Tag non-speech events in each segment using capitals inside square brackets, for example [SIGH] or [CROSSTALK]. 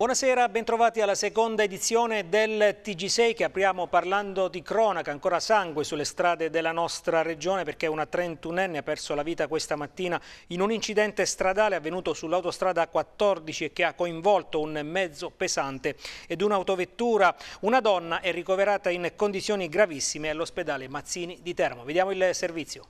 Buonasera, bentrovati alla seconda edizione del TG6 che apriamo parlando di cronaca, ancora sangue sulle strade della nostra regione perché una 31enne ha perso la vita questa mattina in un incidente stradale avvenuto sull'autostrada 14 e che ha coinvolto un mezzo pesante ed un'autovettura. Una donna è ricoverata in condizioni gravissime all'ospedale Mazzini di Termo. Vediamo il servizio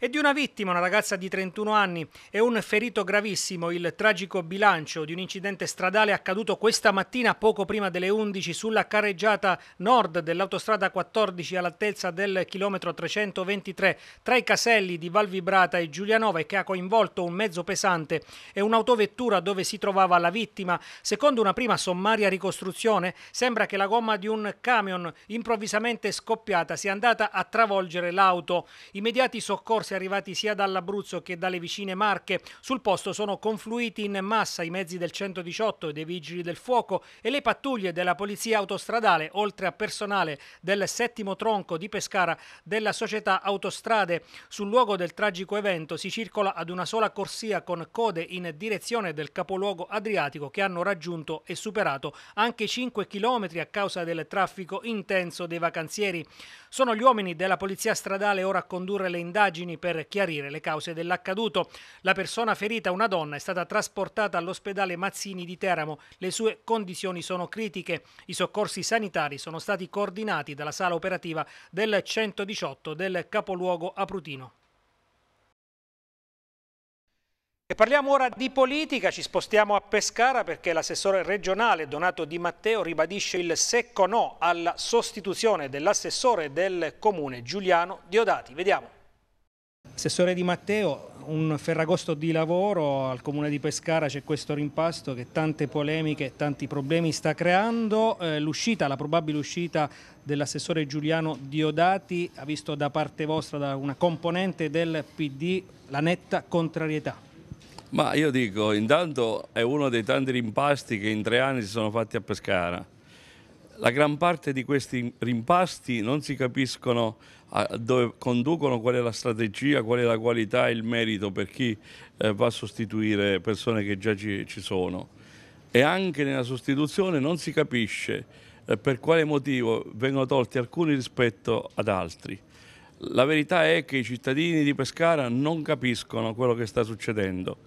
e di una vittima, una ragazza di 31 anni, e un ferito gravissimo, il tragico bilancio di un incidente stradale accaduto questa mattina poco prima delle 11 sulla carreggiata nord dell'autostrada 14 all'altezza del chilometro 323 tra i caselli di Valvibrata e Giulianova e che ha coinvolto un mezzo pesante e un'autovettura dove si trovava la vittima. Secondo una prima sommaria ricostruzione sembra che la gomma di un camion improvvisamente scoppiata sia andata a travolgere l'auto. Immediati soccorsi mafiosi arrivati sia dall'Abruzzo che dalle vicine Marche. Sul posto sono confluiti in massa i mezzi del 118 e dei vigili del fuoco e le pattuglie della polizia autostradale, oltre a personale del settimo tronco di Pescara della società Autostrade. Sul luogo del tragico evento si circola ad una sola corsia con code in direzione del capoluogo adriatico che hanno raggiunto e superato anche 5 km a causa del traffico intenso dei vacanzieri. Sono gli uomini della polizia stradale ora a condurre le indagini per chiarire le cause dell'accaduto. La persona ferita, una donna, è stata trasportata all'ospedale Mazzini di Teramo. Le sue condizioni sono critiche. I soccorsi sanitari sono stati coordinati dalla sala operativa del 118 del capoluogo Aprutino. E parliamo ora di politica, ci spostiamo a Pescara perché l'assessore regionale Donato Di Matteo ribadisce il secco no alla sostituzione dell'assessore del comune Giuliano Diodati. Vediamo. Assessore Di Matteo, un ferragosto di lavoro al comune di Pescara c'è questo rimpasto che tante polemiche, e tanti problemi sta creando. Eh, l'uscita, la probabile uscita dell'assessore Giuliano Diodati ha visto da parte vostra, da una componente del PD, la netta contrarietà. Ma io dico, intanto è uno dei tanti rimpasti che in tre anni si sono fatti a Pescara. La gran parte di questi rimpasti non si capiscono dove conducono, qual è la strategia, qual è la qualità e il merito per chi eh, va a sostituire persone che già ci, ci, sono. E anche nella sostituzione non si capisce eh, per quale motivo vengono tolti alcuni rispetto ad altri. La verità è che i cittadini di Pescara non capiscono quello che sta succedendo.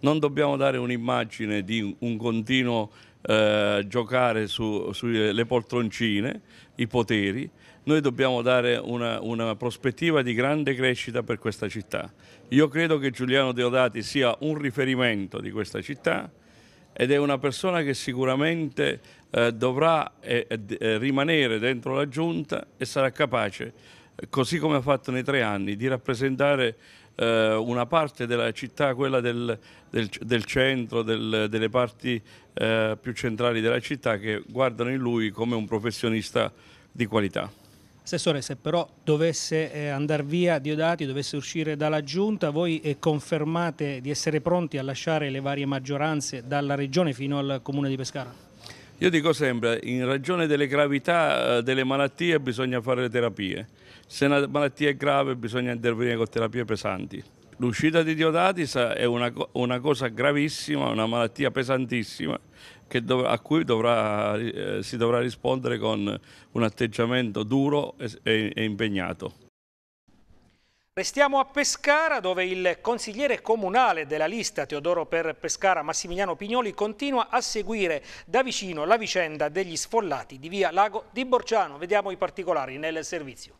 Non dobbiamo dare un'immagine di un continuo eh, giocare sulle su poltroncine, i poteri, noi dobbiamo dare una, una, prospettiva di grande crescita per questa città. Io credo che Giuliano Deodati sia un riferimento di questa città ed è una persona che sicuramente eh, dovrà eh, eh, eh rimanere dentro la giunta e sarà capace, eh, così come ha fatto nei tre anni, di rappresentare eh, una parte della città, quella del, del, del centro, del, delle parti più centrali della città che guardano in lui come un professionista di qualità. Assessore, se però dovesse eh, andare via Diodati, dovesse uscire dalla Giunta, voi eh, confermate di essere pronti a lasciare le varie maggioranze dalla Regione fino al Comune di Pescara? Io dico sempre, in ragione delle gravità eh, delle malattie bisogna fare le terapie. Se una malattia è grave bisogna intervenire con terapie pesanti. L'uscita di Diodatis è una, una cosa gravissima, una malattia pesantissima dov- a cui dovrà, eh, si dovrà rispondere con un atteggiamento duro e, e, e impegnato. Restiamo a Pescara dove il consigliere comunale della lista Teodoro per Pescara Massimiliano Pignoli continua a seguire da vicino la vicenda degli sfollati di via Lago di Borciano. Vediamo i particolari nel servizio.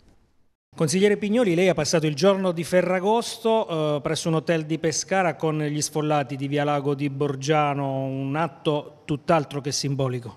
Consigliere Pignoli, lei ha passato il giorno di Ferragosto eh, presso un hotel di Pescara con gli sfollati di Via Lago di Borgiano, un atto tutt'altro che simbolico.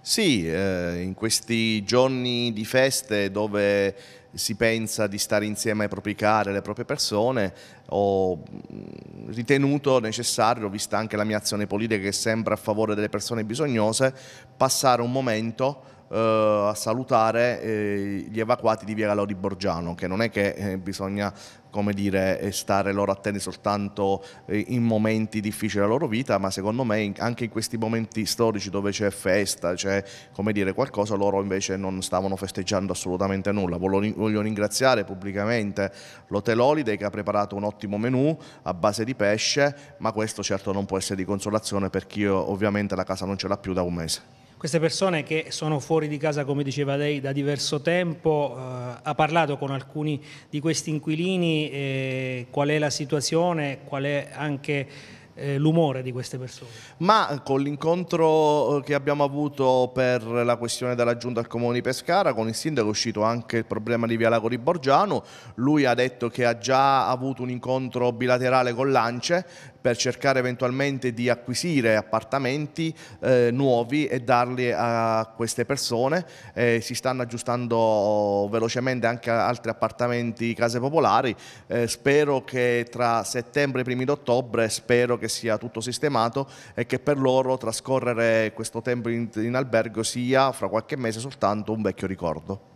Sì, eh, in questi giorni di feste dove si pensa di stare insieme ai propri cari, alle proprie persone, ho mm, ritenuto necessario, vista anche la mia azione politica che è sempre a favore delle persone bisognose, passare un momento eh, a salutare eh, gli evacuati di via Galo di Borgiano, che non è che eh, bisogna come dire, stare loro attenti soltanto in momenti difficili della loro vita, ma secondo me anche in questi momenti storici dove c'è festa, c'è come dire qualcosa, loro invece non stavano festeggiando assolutamente nulla. Voglio ringraziare pubblicamente l'Hotel Holiday che ha preparato un ottimo menù a base di pesce, ma questo certo non può essere di consolazione per chi ovviamente la casa non ce l'ha più da un mese queste persone che sono fuori di casa, come diceva lei, da diverso tempo, eh, ha parlato con alcuni di questi inquilini, eh, qual è la situazione, qual è anche eh, l'umore di queste persone. Ma con l'incontro eh, che abbiamo avuto per la questione della giunta al comune di Pescara, con il sindaco è uscito anche il problema di Via Lago di Borgiano, lui ha detto che ha già avuto un incontro bilaterale con l'Ance per cercare eventualmente di acquisire appartamenti eh, nuovi e darli a queste persone. Eh, si stanno aggiustando velocemente anche altri appartamenti, case popolari. Eh, spero che tra settembre e primi d'ottobre spero che sia tutto sistemato e che per loro trascorrere questo tempo in, in albergo sia fra qualche mese soltanto un vecchio ricordo.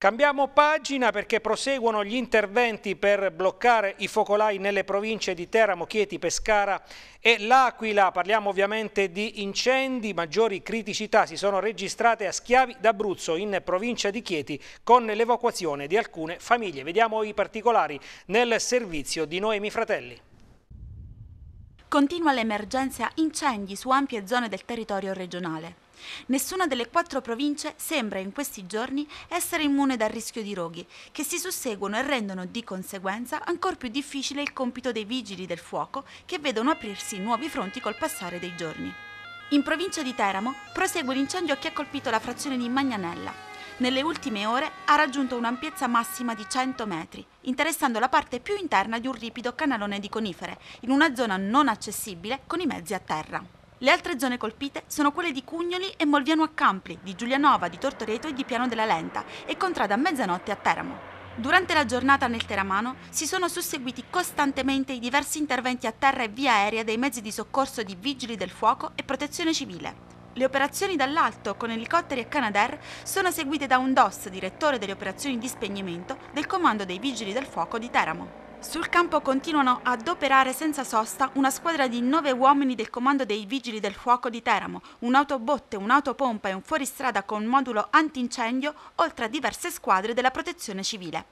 Cambiamo pagina perché proseguono gli interventi per bloccare i focolai nelle province di Teramo, Chieti, Pescara e L'Aquila. Parliamo ovviamente di incendi, maggiori criticità si sono registrate a Schiavi d'Abruzzo in provincia di Chieti con l'evacuazione di alcune famiglie. Vediamo i particolari nel servizio di Noemi Fratelli. Continua l'emergenza incendi su ampie zone del territorio regionale. Nessuna delle quattro province sembra in questi giorni essere immune dal rischio di roghi, che si susseguono e rendono di conseguenza ancor più difficile il compito dei vigili del fuoco che vedono aprirsi nuovi fronti col passare dei giorni. In provincia di Teramo prosegue l'incendio che ha colpito la frazione di Magnanella. Nelle ultime ore ha raggiunto un'ampiezza massima di 100 metri, interessando la parte più interna di un ripido canalone di conifere, in una zona non accessibile con i mezzi a terra. Le altre zone colpite sono quelle di Cugnoli e Molviano a Campli, di Giulianova, di Tortoreto e di Piano della Lenta e contrada a mezzanotte a Teramo. Durante la giornata nel Teramano si sono susseguiti costantemente i diversi interventi a terra e via aerea dei mezzi di soccorso di vigili del fuoco e protezione civile. Le operazioni dall'alto con elicotteri e Canadair sono seguite da un DOS, direttore delle operazioni di spegnimento del Comando dei Vigili del Fuoco di Teramo. Sul campo continuano ad operare senza sosta una squadra di nove uomini del comando dei Vigili del Fuoco di Teramo, un'autobotte, un'autopompa e un fuoristrada con modulo antincendio, oltre a diverse squadre della protezione civile.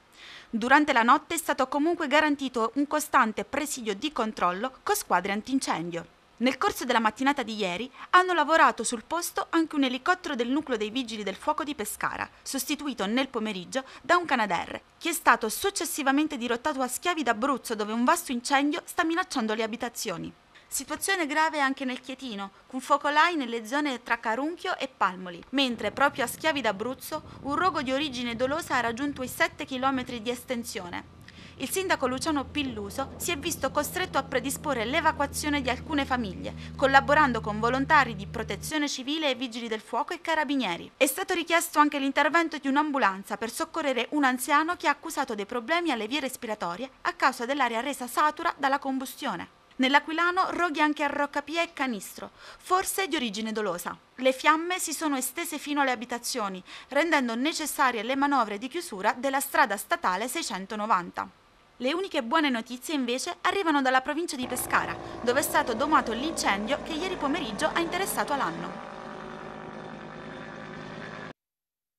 Durante la notte è stato comunque garantito un costante presidio di controllo con squadre antincendio. Nel corso della mattinata di ieri hanno lavorato sul posto anche un elicottero del nucleo dei Vigili del Fuoco di Pescara, sostituito nel pomeriggio da un Canadair, che è stato successivamente dirottato a Schiavi d'Abruzzo dove un vasto incendio sta minacciando le abitazioni. Situazione grave anche nel Chietino, con focolai nelle zone tra Carunchio e Palmoli, mentre proprio a Schiavi d'Abruzzo un rogo di origine dolosa ha raggiunto i 7 km di estensione il sindaco Luciano Pilluso si è visto costretto a predisporre l'evacuazione di alcune famiglie, collaborando con volontari di protezione civile e vigili del fuoco e carabinieri. È stato richiesto anche l'intervento di un'ambulanza per soccorrere un anziano che ha accusato dei problemi alle vie respiratorie a causa dell'aria resa satura dalla combustione. Nell'Aquilano roghi anche a Roccapia e Canistro, forse di origine dolosa. Le fiamme si sono estese fino alle abitazioni, rendendo necessarie le manovre di chiusura della strada statale 690. Le uniche buone notizie invece arrivano dalla provincia di Pescara, dove è stato domato l'incendio che ieri pomeriggio ha interessato l'anno.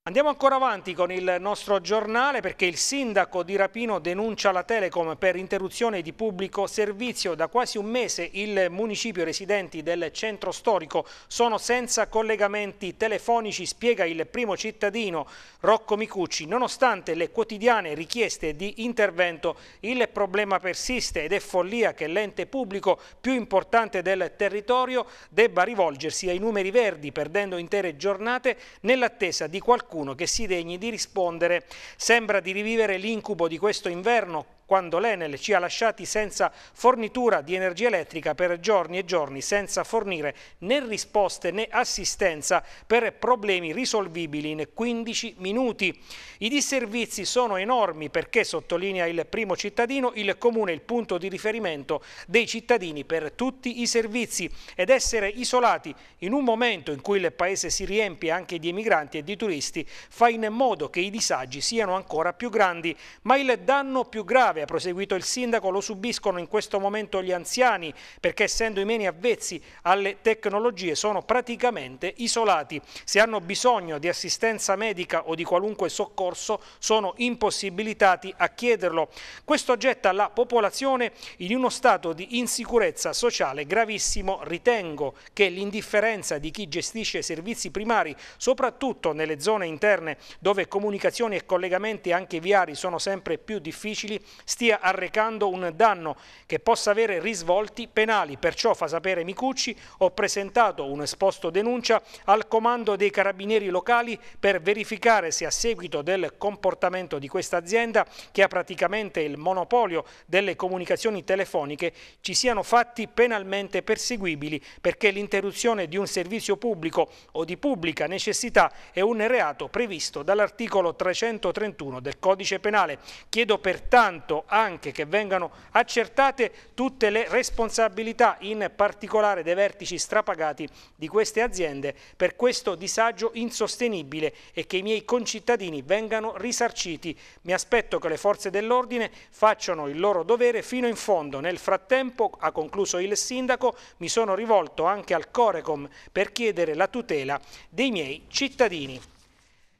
Andiamo ancora avanti con il nostro giornale perché il sindaco di Rapino denuncia la Telecom per interruzione di pubblico servizio. Da quasi un mese il municipio e residenti del centro storico sono senza collegamenti telefonici, spiega il primo cittadino Rocco Micucci. Nonostante le quotidiane richieste di intervento, il problema persiste ed è follia che l'ente pubblico più importante del territorio debba rivolgersi ai numeri verdi perdendo intere giornate nell'attesa di qualcuno qualcuno che si degni di rispondere sembra di rivivere l'incubo di questo inverno quando l'Enel ci ha lasciati senza fornitura di energia elettrica per giorni e giorni, senza fornire né risposte né assistenza per problemi risolvibili in 15 minuti. I disservizi sono enormi perché, sottolinea il primo cittadino, il comune è il punto di riferimento dei cittadini per tutti i servizi ed essere isolati in un momento in cui il paese si riempie anche di emigranti e di turisti fa in modo che i disagi siano ancora più grandi, ma il danno più grave grave, ha proseguito il sindaco, lo subiscono in questo momento gli anziani perché essendo i meni avvezzi alle tecnologie sono praticamente isolati. Se hanno bisogno di assistenza medica o di qualunque soccorso sono impossibilitati a chiederlo. Questo getta la popolazione in uno stato di insicurezza sociale gravissimo. Ritengo che l'indifferenza di chi gestisce servizi primari, soprattutto nelle zone interne dove comunicazioni e collegamenti anche viari sono sempre più difficili, stia arrecando un danno che possa avere risvolti penali. Perciò, fa sapere Micucci, ho presentato un esposto denuncia al comando dei carabinieri locali per verificare se a seguito del comportamento di questa azienda, che ha praticamente il monopolio delle comunicazioni telefoniche, ci siano fatti penalmente perseguibili perché l'interruzione di un servizio pubblico o di pubblica necessità è un reato previsto dall'articolo 331 del codice penale. Chiedo pertanto anche che vengano accertate tutte le responsabilità, in particolare dei vertici strapagati di queste aziende, per questo disagio insostenibile e che i miei concittadini vengano risarciti. Mi aspetto che le forze dell'ordine facciano il loro dovere fino in fondo. Nel frattempo, ha concluso il sindaco, mi sono rivolto anche al Corecom per chiedere la tutela dei miei cittadini.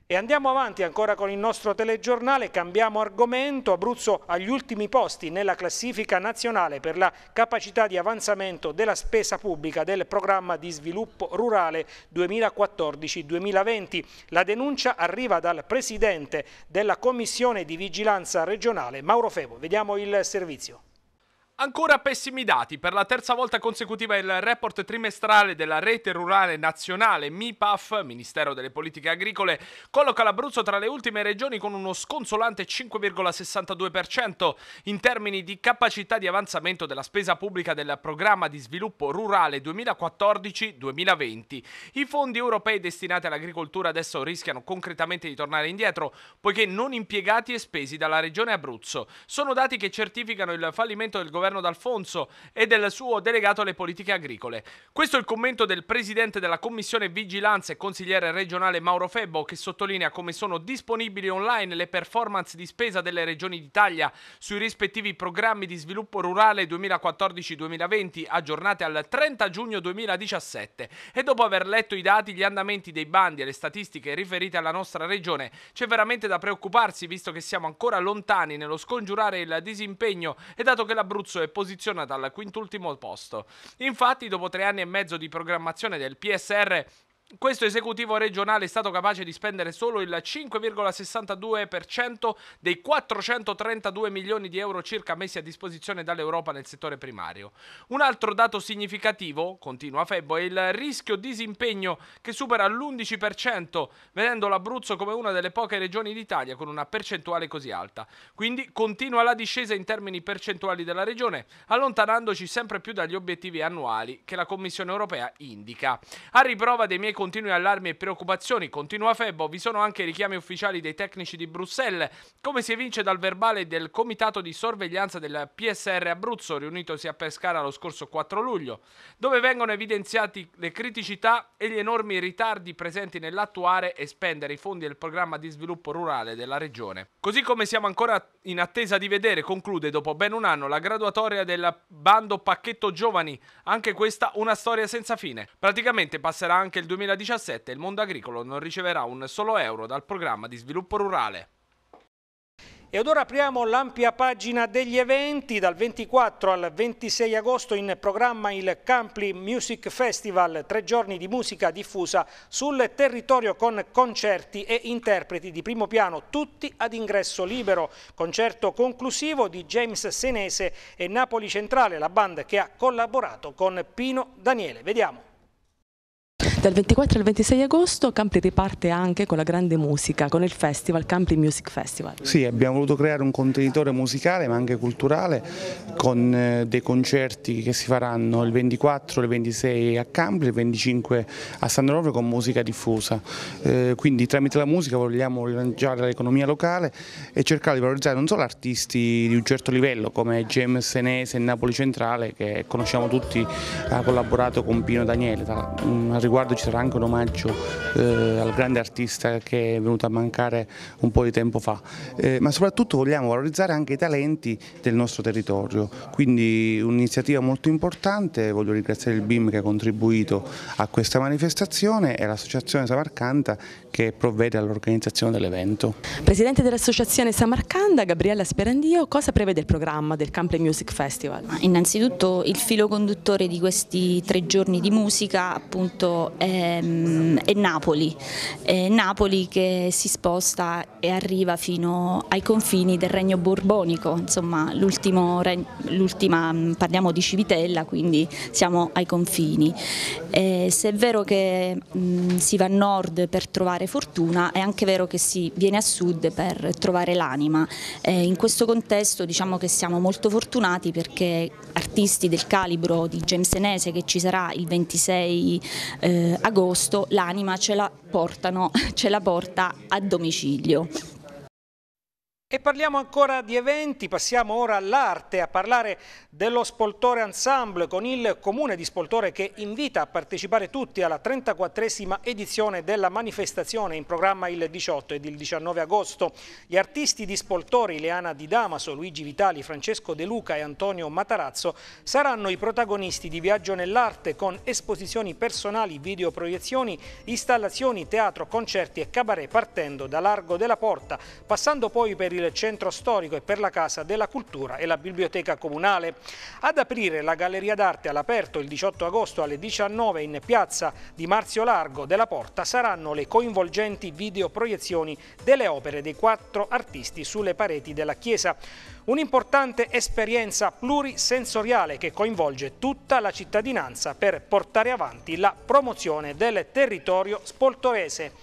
E andiamo avanti ancora con il nostro telegiornale, cambiamo argomento, Abruzzo agli ultimi posti nella classifica nazionale per la capacità di avanzamento della spesa pubblica del programma di sviluppo rurale 2014-2020. La denuncia arriva dal presidente della Commissione di Vigilanza Regionale, Mauro Febo. Vediamo il servizio. Ancora pessimi dati. Per la terza volta consecutiva il report trimestrale della rete rurale nazionale MIPAF, Ministero delle Politiche Agricole, colloca l'Abruzzo tra le ultime regioni con uno sconsolante 5,62% in termini di capacità di avanzamento della spesa pubblica del programma di sviluppo rurale 2014-2020. I fondi europei destinati all'agricoltura adesso rischiano concretamente di tornare indietro, poiché non impiegati e spesi dalla regione Abruzzo. Sono dati che certificano il fallimento del governo governo D'Alfonso e del suo delegato alle politiche agricole. Questo è il commento del presidente della Commissione Vigilanza e consigliere regionale Mauro Febbo che sottolinea come sono disponibili online le performance di spesa delle regioni d'Italia sui rispettivi programmi di sviluppo rurale 2014-2020 aggiornate al 30 giugno 2017 e dopo aver letto i dati, gli andamenti dei bandi e le statistiche riferite alla nostra regione, c'è veramente da preoccuparsi visto che siamo ancora lontani nello scongiurare il disimpegno e dato che l'Abruzzo corso è posizionata al quintultimo posto. Infatti, dopo tre anni e mezzo di programmazione del PSR questo esecutivo regionale è stato capace di spendere solo il 5,62% dei 432 milioni di euro circa messi a disposizione dall'Europa nel settore primario. Un altro dato significativo, continua Febbo, è il rischio disimpegno che supera l'11%, vedendo l'Abruzzo come una delle poche regioni d'Italia con una percentuale così alta. Quindi continua la discesa in termini percentuali della regione, allontanandoci sempre più dagli obiettivi annuali che la Commissione europea indica. A riprova dei miei continui allarmi e preoccupazioni, continua Febbo, vi sono anche richiami ufficiali dei tecnici di Bruxelles, come si evince dal verbale del Comitato di Sorveglianza del PSR Abruzzo, riunitosi a Pescara lo scorso 4 luglio, dove vengono evidenziati le criticità e gli enormi ritardi presenti nell'attuare e spendere i fondi del programma di sviluppo rurale della regione. Così come siamo ancora in attesa di vedere, conclude dopo ben un anno, la graduatoria del bando pacchetto giovani, anche questa una storia senza fine. Praticamente passerà anche il 2020 2017 il mondo agricolo non riceverà un solo euro dal programma di sviluppo rurale. E ora apriamo l'ampia pagina degli eventi. Dal 24 al 26 agosto in programma il Campli Music Festival, tre giorni di musica diffusa sul territorio con concerti e interpreti di primo piano, tutti ad ingresso libero. Concerto conclusivo di James Senese e Napoli Centrale, la band che ha collaborato con Pino Daniele. Vediamo. Dal 24 al 26 agosto Campri riparte anche con la grande musica, con il festival Campri Music Festival. Sì, abbiamo voluto creare un contenitore musicale ma anche culturale con eh, dei concerti che si faranno il 24 e il 26 a Campri, il 25 a San Rovere con musica diffusa. Eh, quindi tramite la musica vogliamo rilanciare l'economia locale e cercare di valorizzare non solo artisti di un certo livello come James Senese e Napoli Centrale che conosciamo tutti, ha collaborato con Pino Daniele a mm, riguardo ci sarà anche un omaggio eh, al grande artista che è venuto a mancare un po' di tempo fa, eh, ma soprattutto vogliamo valorizzare anche i talenti del nostro territorio, quindi un'iniziativa molto importante, voglio ringraziare il BIM che ha contribuito a questa manifestazione e l'associazione Samarcanda che provvede all'organizzazione dell'evento. Presidente dell'associazione Samarcanda, Gabriella Sperandio, cosa prevede il programma del Cample Music Festival? Innanzitutto il filo conduttore di questi tre giorni di musica appunto e ehm, Napoli, Napoli che si sposta e arriva fino ai confini del regno borbonico, insomma l'ultima, mm, parliamo di Civitella, quindi siamo ai confini. Eh, se è vero che mm, si va a nord per trovare fortuna, è anche vero che si viene a sud per trovare l'anima. Eh, in questo contesto diciamo che siamo molto fortunati perché artisti del calibro di James Enese che ci sarà il 26 eh, agosto, l'anima ce la [LAUGHS] ce la porta a domicilio. E parliamo ancora di eventi, passiamo ora all'arte, a parlare dello Spoltore Ensemble con il comune di Spoltore che invita a partecipare tutti alla 34esima edizione della manifestazione in programma il 18 ed il 19 agosto. Gli artisti di Spoltore, Ileana Di Damaso, Luigi Vitali, Francesco De Luca e Antonio Matarazzo saranno i protagonisti di Viaggio nell'arte con esposizioni personali, videoproiezioni, installazioni, teatro, concerti e cabaret partendo da Largo della Porta, passando poi per il il centro storico e per la Casa della Cultura e la Biblioteca Comunale. Ad aprire la Galleria d'Arte all'aperto il 18 agosto alle 19 in piazza di Marzio Largo della Porta saranno le coinvolgenti videoproiezioni delle opere dei quattro artisti sulle pareti della Chiesa. Un'importante esperienza plurisensoriale che coinvolge tutta la cittadinanza per portare avanti la promozione del territorio spoltorese.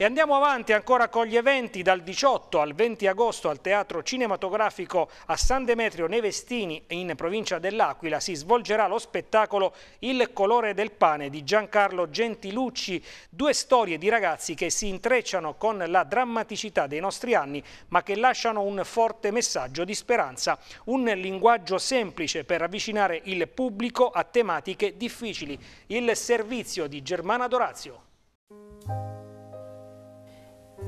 E andiamo avanti ancora con gli eventi dal 18 al 20 agosto al Teatro Cinematografico a San Demetrio Nevestini in provincia dell'Aquila si svolgerà lo spettacolo Il colore del pane di Giancarlo Gentilucci, due storie di ragazzi che si intrecciano con la drammaticità dei nostri anni ma che lasciano un forte messaggio di speranza, un linguaggio semplice per avvicinare il pubblico a tematiche difficili. Il servizio di Germana Dorazio.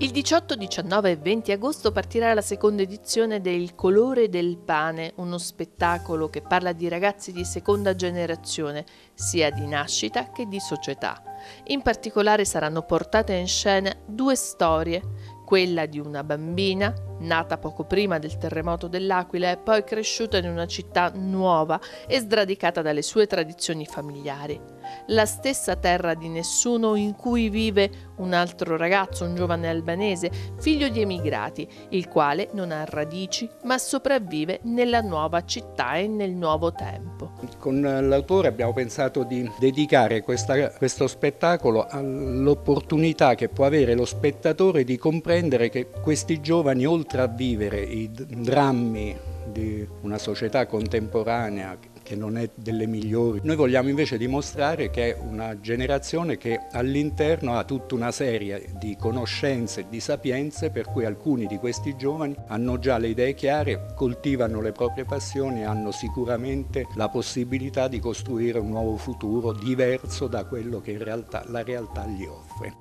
Il 18, 19 e 20 agosto partirà la seconda edizione del Colore del Pane, uno spettacolo che parla di ragazzi di seconda generazione, sia di nascita che di società. In particolare saranno portate in scena due storie, quella di una bambina nata poco prima del terremoto dell'Aquila e poi cresciuta in una città nuova e sradicata dalle sue tradizioni familiari la stessa terra di nessuno in cui vive un altro ragazzo, un giovane albanese, figlio di emigrati, il quale non ha radici ma sopravvive nella nuova città e nel nuovo tempo. Con l'autore abbiamo pensato di dedicare questa, questo spettacolo all'opportunità che può avere lo spettatore di comprendere che questi giovani, oltre a vivere i drammi di una società contemporanea che non è delle migliori. Noi vogliamo invece dimostrare che è una generazione che all'interno ha tutta una serie di conoscenze di sapienze per cui alcuni di questi giovani hanno già le idee chiare, coltivano le proprie passioni e hanno sicuramente la possibilità di costruire un nuovo futuro diverso da quello che in realtà, la realtà gli offre.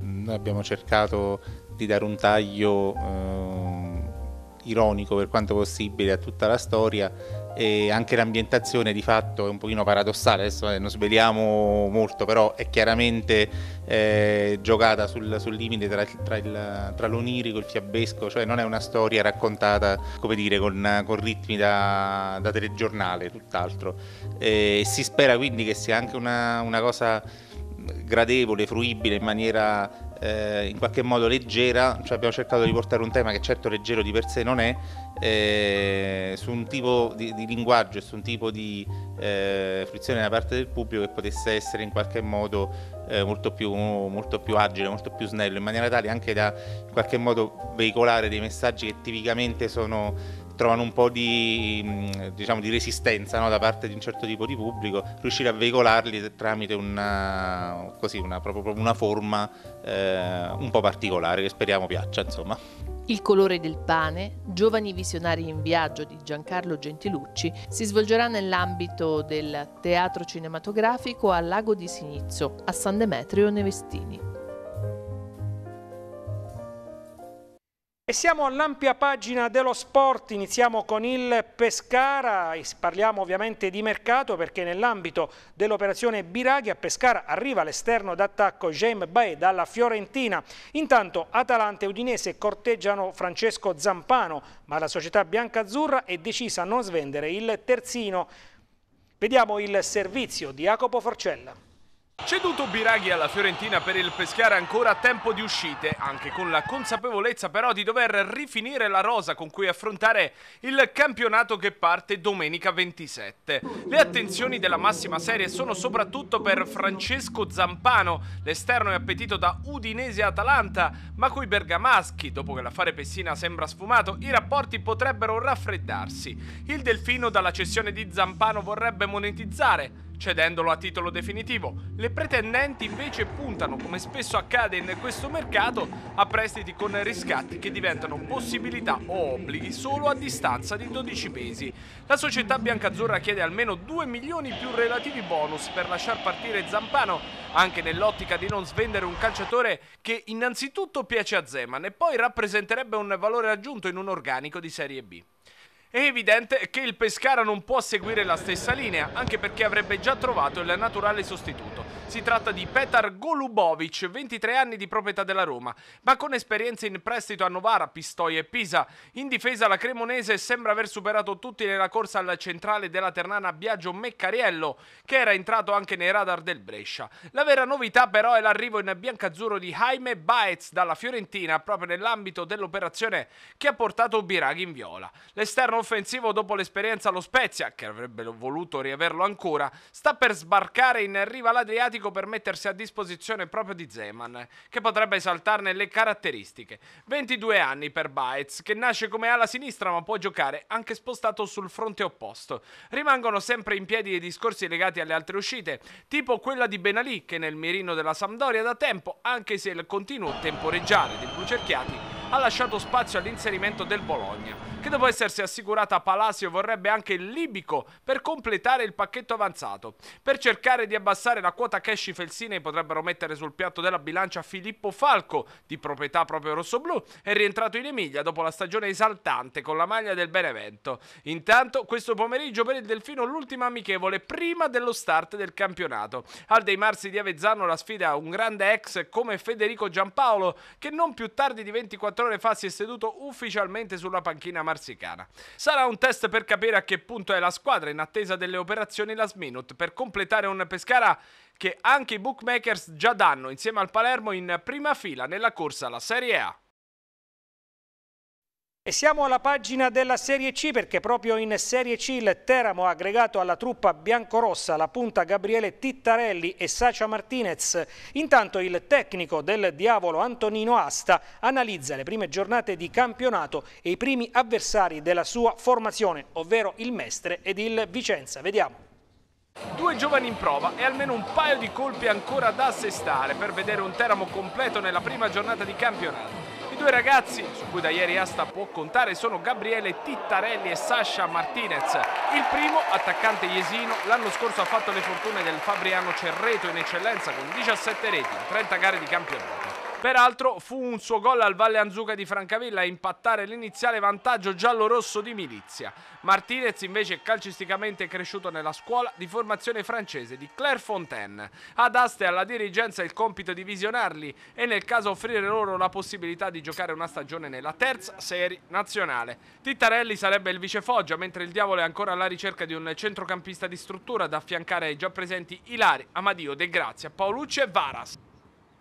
Noi abbiamo cercato di dare un taglio eh, ironico per quanto possibile a tutta la storia e anche l'ambientazione di fatto è un pochino paradossale, adesso eh, non sveliamo molto, però è chiaramente eh, giocata sul, sul limite tra, tra, il, tra, l'onirico e il fiabesco, cioè non è una storia raccontata come dire, con, con ritmi da, da, telegiornale, tutt'altro. E si spera quindi che sia anche una, una cosa gradevole, fruibile in maniera eh, in qualche modo leggera, cioè abbiamo cercato di portare un tema che certo leggero di per sé non è, eh, su un tipo di, di, linguaggio e su un tipo di eh, frizione da parte del pubblico che potesse essere in qualche modo eh, molto più, molto, più, agile, molto più snello, in maniera tale anche da in qualche modo veicolare dei messaggi che tipicamente sono trovano un po' di, mm, diciamo, di resistenza no? da parte di un certo tipo di pubblico, riuscire a veicolarli tramite una, uh, così, una, proprio, una forma eh, un po' particolare che speriamo piaccia. Insomma. Il colore del pane, Giovani visionari in viaggio di Giancarlo Gentilucci, si svolgerà nell'ambito del Teatro Cinematografico a Lago di Sinizio, a San Demetrio Nevestini. E siamo all'ampia pagina dello sport, iniziamo con il Pescara, parliamo ovviamente di mercato perché nell'ambito dell'operazione Biraghi a Pescara arriva l'esterno d'attacco James Bae dalla Fiorentina. Intanto Atalanta e Udinese corteggiano Francesco Zampano, ma la società biancazzurra è decisa a non svendere il terzino. Vediamo il servizio di Jacopo Forcella. Ceduto Biraghi alla Fiorentina per il pescare ancora a tempo di uscite, anche con la consapevolezza però di dover rifinire la rosa con cui affrontare il campionato che parte domenica 27. Le attenzioni della massima serie sono soprattutto per Francesco Zampano, l'esterno è appetito da Udinese Atalanta, ma coi bergamaschi, dopo che l'affare Pessina sembra sfumato, i rapporti potrebbero raffreddarsi. Il Delfino dalla cessione di Zampano vorrebbe monetizzare, cedendolo a titolo definitivo. Le pretendenti invece puntano, come spesso accade in questo mercato, a prestiti con riscatti che diventano possibilità o obblighi solo a distanza di 12 mesi. La società biancazzurra chiede almeno 2 milioni più relativi bonus per lasciar partire Zampano, anche nell'ottica di non svendere un calciatore che innanzitutto piace a Zeman e poi rappresenterebbe un valore aggiunto in un organico di Serie B. È evidente che il Pescara non può seguire la stessa linea, anche perché avrebbe già trovato il naturale sostituto. Si tratta di Petar Golubovic, 23 anni di proprietà della Roma, ma con esperienze in prestito a Novara, Pistoia e Pisa. In difesa la Cremonese sembra aver superato tutti nella corsa alla centrale della Ternana Biagio Meccariello, che era entrato anche nei radar del Brescia. La vera novità però è l'arrivo in biancazzurro di Jaime Baez dalla Fiorentina, proprio nell'ambito dell'operazione che ha portato Biraghi in viola. L'esterno offensivo dopo l'esperienza allo Spezia, che avrebbe voluto riaverlo ancora, sta per sbarcare in riva all'Adriatico mediatico per mettersi a disposizione proprio di Zeman, che potrebbe esaltarne le caratteristiche. 22 anni per Baez, che nasce come ala sinistra ma può giocare anche spostato sul fronte opposto. Rimangono sempre in piedi i discorsi legati alle altre uscite, tipo quella di Benalì, che nel mirino della Sampdoria da tempo, anche se il continuo temporeggiare dei blucerchiati ha lasciato spazio all'inserimento del Bologna, che dopo essersi assicurata a Palacio vorrebbe anche il Libico per completare il pacchetto avanzato. Per cercare di abbassare la quota cash i Felsinei potrebbero mettere sul piatto della bilancia Filippo Falco, di proprietà proprio rossoblù, è rientrato in Emilia dopo la stagione esaltante con la maglia del Benevento. Intanto, questo pomeriggio per il Delfino l'ultima amichevole prima dello start del campionato. Al dei Marsi di Avezzano la sfida a un grande ex come Federico Giampaolo, che non più tardi di 24 24 ore fa si è seduto ufficialmente sulla panchina marsicana. Sarà un test per capire a che punto è la squadra in attesa delle operazioni last minute per completare un Pescara che anche i bookmakers già danno insieme al Palermo in prima fila nella corsa alla Serie A. E siamo alla pagina della Serie C perché proprio in Serie C il Teramo ha aggregato alla truppa biancorossa la punta Gabriele Tittarelli e Sacia Martinez. Intanto il tecnico del diavolo Antonino Asta analizza le prime giornate di campionato e i primi avversari della sua formazione, ovvero il Mestre ed il Vicenza. Vediamo. Due giovani in prova e almeno un paio di colpi ancora da assestare per vedere un Teramo completo nella prima giornata di campionato due ragazzi su cui da ieri Asta può contare sono Gabriele Tittarelli e Sasha Martinez. Il primo, attaccante Iesino, l'anno scorso ha fatto le fortune del Fabriano Cerreto in eccellenza con 17 reti in 30 gare di campionato. Peraltro fu un suo gol al Valle Anzuca di Francavilla a impattare l'iniziale vantaggio giallo-rosso di Milizia. Martinez invece è calcisticamente cresciuto nella scuola di formazione francese di Clairefontaine. Ad Aste alla dirigenza il compito di visionarli e nel caso offrire loro la possibilità di giocare una stagione nella terza serie nazionale. Tittarelli sarebbe il vice Foggia, mentre il Diavolo è ancora alla ricerca di un centrocampista di struttura da affiancare ai già presenti Ilari, Amadio, De Grazia, Paolucci e Varas.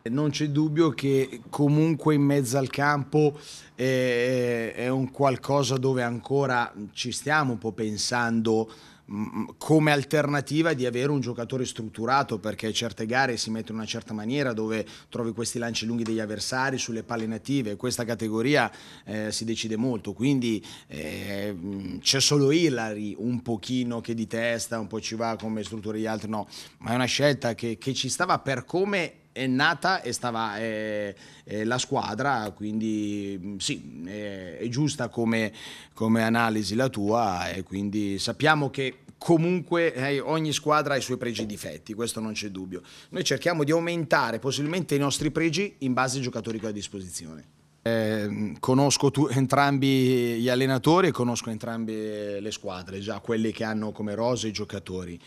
Non c'è dubbio che comunque in mezzo al campo eh, è un qualcosa dove ancora ci stiamo un po' pensando mm, mm, come alternativa di avere un giocatore strutturato perché certe gare si mettono in una certa maniera dove trovi questi lanci lunghi degli avversari sulle palle native questa categoria eh, si decide molto quindi eh, mm, c'è solo Hillary un pochino che di testa un po' ci va come strutture gli altri no ma è una scelta che, che ci stava per come è nata e stava eh, eh, la squadra, quindi mm, sì, eh, è giusta come, come, analisi la tua e quindi sappiamo che comunque eh, ogni squadra ha i suoi pregi e difetti, questo non c'è dubbio. Noi cerchiamo di aumentare possibilmente i nostri pregi in base ai giocatori che ho a disposizione. Eh, conosco tu, entrambi gli allenatori e conosco entrambe le squadre, già quelli che hanno come rose i giocatori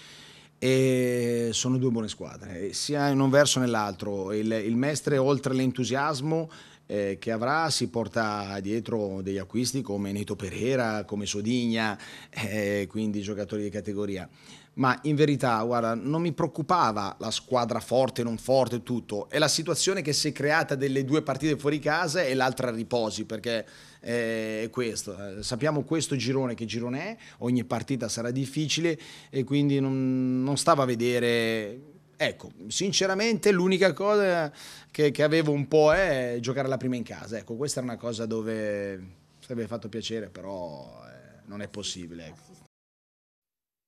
e sono due buone squadre, eh, sia in un verso che nell'altro. Il, il Mestre, oltre all'entusiasmo eh, che avrà, si porta dietro degli acquisti come Neto Pereira, come Sodigna, eh, quindi giocatori di categoria ma in verità, guarda, non mi preoccupava la squadra forte, non forte, tutto. È la situazione che si è creata delle due partite fuori casa e l'altra riposi, perché eh, è questo. Eh, sappiamo questo girone che girone è, ogni partita sarà difficile e quindi non, non stava a vedere... Ecco, sinceramente l'unica cosa che, che avevo un po' è giocare la prima in casa. Ecco, questa è una cosa dove sarebbe fatto piacere, però eh, non è possibile. Ecco.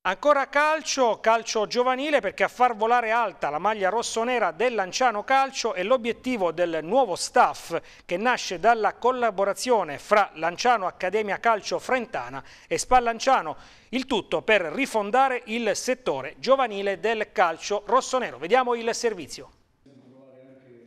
Ancora calcio, calcio giovanile perché a far volare alta la maglia rossonera del Lanciano Calcio è l'obiettivo del nuovo staff che nasce dalla collaborazione fra Lanciano Accademia Calcio Frentana e Spallanciano, il tutto per rifondare il settore giovanile del calcio rossonero. Vediamo il servizio.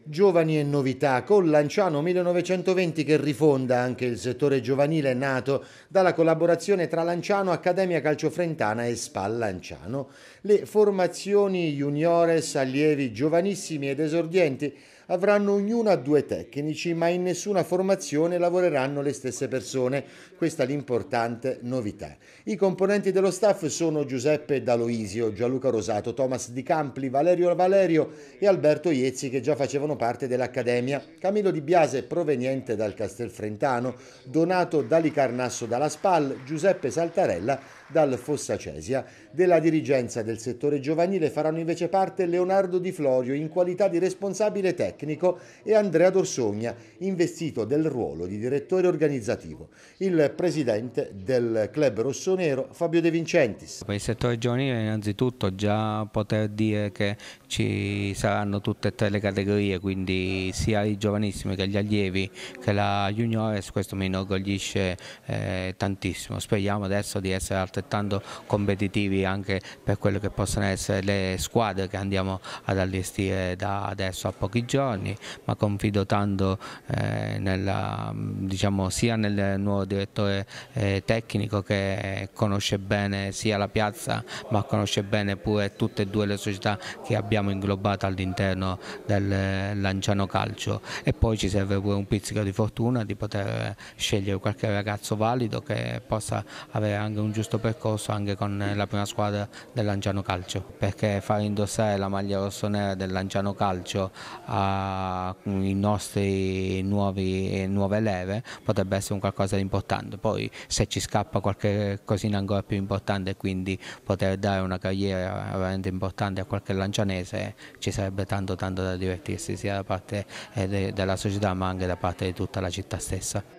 Giovani e novità, con Lanciano 1920 che rifonda anche il settore giovanile nato dalla collaborazione tra Lanciano, Accademia Calcio Frentana e Spal Lanciano. Le formazioni juniores, allievi giovanissimi ed esordienti avranno ognuna due tecnici, ma in nessuna formazione lavoreranno le stesse persone. Questa è l'importante novità. I componenti dello staff sono Giuseppe D'Aloisio, Gianluca Rosato, Thomas Di Campli, Valerio Valerio e Alberto Iezzi che già facevano parte dell'Accademia, Camillo Di Biase proveniente dal Castelfrentano, Donato Dalicarnasso dalla SPAL, Giuseppe Saltarella dal Fossa Cesia. Della dirigenza del settore giovanile faranno invece parte Leonardo Di Florio in qualità di responsabile tecnico e Andrea Dorsogna, investito del ruolo di direttore organizzativo. Il presidente del club rossonero Fabio De Vincentis. Per il settore giovanile innanzitutto già poter dire che ci saranno tutte e tre le categorie, quindi sia i giovanissimi che gli allievi che la juniores, questo mi inorgoglisce eh, tantissimo. Speriamo adesso di essere altrettanto competitivi anche per quelle che possono essere le squadre che andiamo ad allestire da adesso a pochi giorni, ma confido tanto eh, nella, diciamo, sia nel nuovo direttore eh, tecnico che conosce bene sia la piazza ma conosce bene pure tutte e due le società che abbiamo l'abbiamo inglobata all'interno del Lanciano Calcio e poi ci serve pure un pizzico di fortuna di poter scegliere qualche ragazzo valido che possa avere anche un giusto percorso anche con la prima squadra del Lanciano Calcio perché far indossare la maglia rossonera del Lanciano Calcio ai nostri nuovi, nuove leve potrebbe essere un qualcosa di importante poi se ci scappa qualche cosina ancora più importante quindi poter dare una carriera veramente importante a qualche lancianese paese ci sarebbe tanto tanto da divertirsi sia da parte eh, della società ma anche da parte di tutta la città stessa.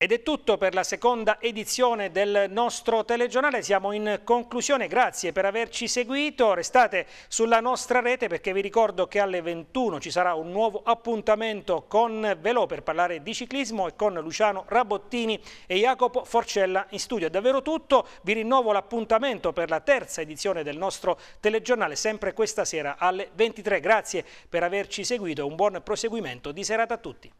Ed è tutto per la seconda edizione del nostro telegiornale, siamo in conclusione, grazie per averci seguito, restate sulla nostra rete perché vi ricordo che alle 21 ci sarà un nuovo appuntamento con Velò per parlare di ciclismo e con Luciano Rabottini e Jacopo Forcella in studio. È davvero tutto, vi rinnovo l'appuntamento per la terza edizione del nostro telegiornale, sempre questa sera alle 23. Grazie per averci seguito, un buon proseguimento di serata a tutti.